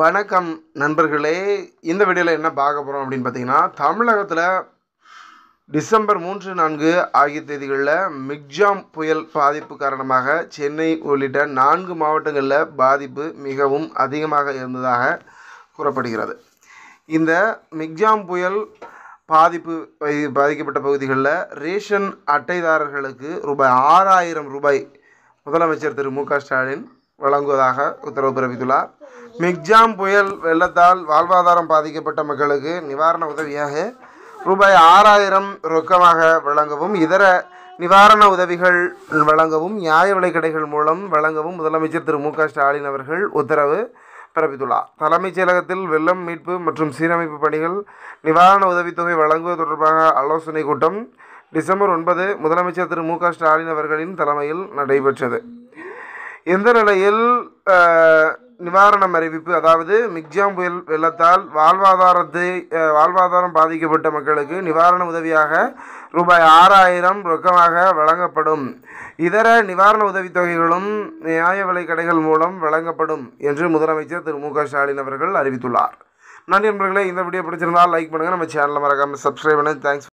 வணக்கம் நண்பர்களே இந்த வீடியோவில் என்ன பார்க்க போகிறோம் அப்படின்னு பார்த்தீங்கன்னா தமிழகத்தில் டிசம்பர் மூன்று நான்கு ஆகிய தேதிகளில் மிக்ஜாம் புயல் பாதிப்பு காரணமாக சென்னை உள்ளிட்ட நான்கு மாவட்டங்களில் பாதிப்பு மிகவும் அதிகமாக இருந்ததாக கூறப்படுகிறது இந்த மிக்ஜாம் புயல் பாதிப்பு பாதிக்கப்பட்ட பகுதிகளில் ரேஷன் அட்டைதாரர்களுக்கு ரூபாய் ஆறாயிரம் ரூபாய் முதலமைச்சர் திரு மு க ஸ்டாலின் வழங்குவதாக உத்தரவு பிறப்பித்துள்ளார் மிக்ஜாம் புயல் வெள்ளத்தால் வாழ்வாதாரம் பாதிக்கப்பட்ட மக்களுக்கு நிவாரண உதவியாக ரூபாய் ஆறாயிரம் ரொக்கமாக வழங்கவும் இதர நிவாரண உதவிகள் வழங்கவும் நியாய விலைக்கடைகள் மூலம் வழங்கவும் முதலமைச்சர் திரு மு க ஸ்டாலின் அவர்கள் உத்தரவு பிறப்பித்துள்ளார் தலைமைச் செயலகத்தில் வெள்ளம் மீட்பு மற்றும் சீரமைப்பு பணிகள் நிவாரண உதவித்தொகை வழங்குவது தொடர்பாக ஆலோசனை கூட்டம் டிசம்பர் ஒன்பது முதலமைச்சர் திரு மு க ஸ்டாலின் அவர்களின் தலைமையில் நடைபெற்றது இந்த நிலையில் நிவாரணம் அறிவிப்பு அதாவது மிக்ஜாம் புயல் வெள்ளத்தால் வாழ்வாதாரத்தை வாழ்வாதாரம் பாதிக்கப்பட்ட மக்களுக்கு நிவாரண உதவியாக ரூபாய் ஆறாயிரம் ரொக்கமாக வழங்கப்படும் இதர நிவாரண உதவித்தொகைகளும் நியாய விலை கடைகள் மூலம் வழங்கப்படும் என்று முதலமைச்சர் திரு மு க ஸ்டாலின் அவர்கள் அறிவித்துள்ளார் நன்றி நண்பர்களே இந்த வீடியோ பிடிச்சிருந்தால் லைக் பண்ணுங்கள் நம்ம சேனலில் மறக்காமல் சப்ஸ்கிரைப் பண்ணுங்கள் தேங்க்ஸ்